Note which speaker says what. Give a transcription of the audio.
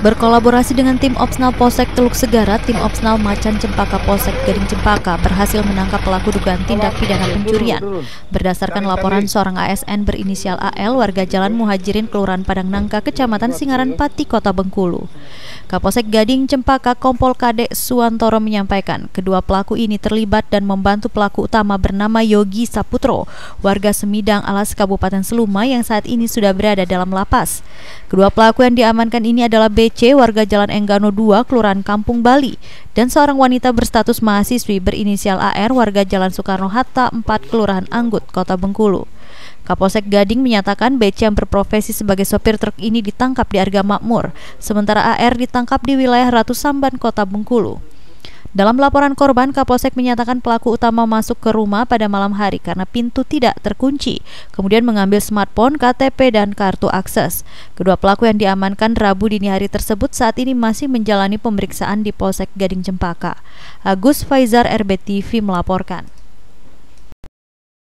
Speaker 1: Berkolaborasi dengan tim Opsnal Polsek Teluk Segara, tim Opsnal Macan Cempaka Polsek Gading Cempaka berhasil menangkap pelaku dugaan tindak pidana pencurian. Berdasarkan laporan seorang ASN berinisial AL warga Jalan Muhajirin Kelurahan Padang Nangka, Kecamatan Singaran Pati, Kota Bengkulu. Kapolsek Gading Cempaka Kompol Kadek Suantoro menyampaikan, kedua pelaku ini terlibat dan membantu pelaku utama bernama Yogi Saputro, warga Semidang Alas Kabupaten Seluma yang saat ini sudah berada dalam lapas. Kedua pelaku yang diamankan ini adalah B TC warga Jalan Enggano 2, Kelurahan Kampung Bali, dan seorang wanita berstatus mahasiswi berinisial AR warga Jalan Soekarno-Hatta 4, Kelurahan Anggut, Kota Bengkulu. Kapolsek Gading menyatakan BC yang berprofesi sebagai sopir truk ini ditangkap di Arga Makmur, sementara AR ditangkap di wilayah Ratu Samban, Kota Bengkulu. Dalam laporan korban, Kapolsek menyatakan pelaku utama masuk ke rumah pada malam hari karena pintu tidak terkunci, kemudian mengambil smartphone, KTP, dan kartu akses. Kedua pelaku yang diamankan Rabu dini hari tersebut saat ini masih menjalani pemeriksaan di Polsek Gading Cempaka. Agus Faizar RBTV melaporkan.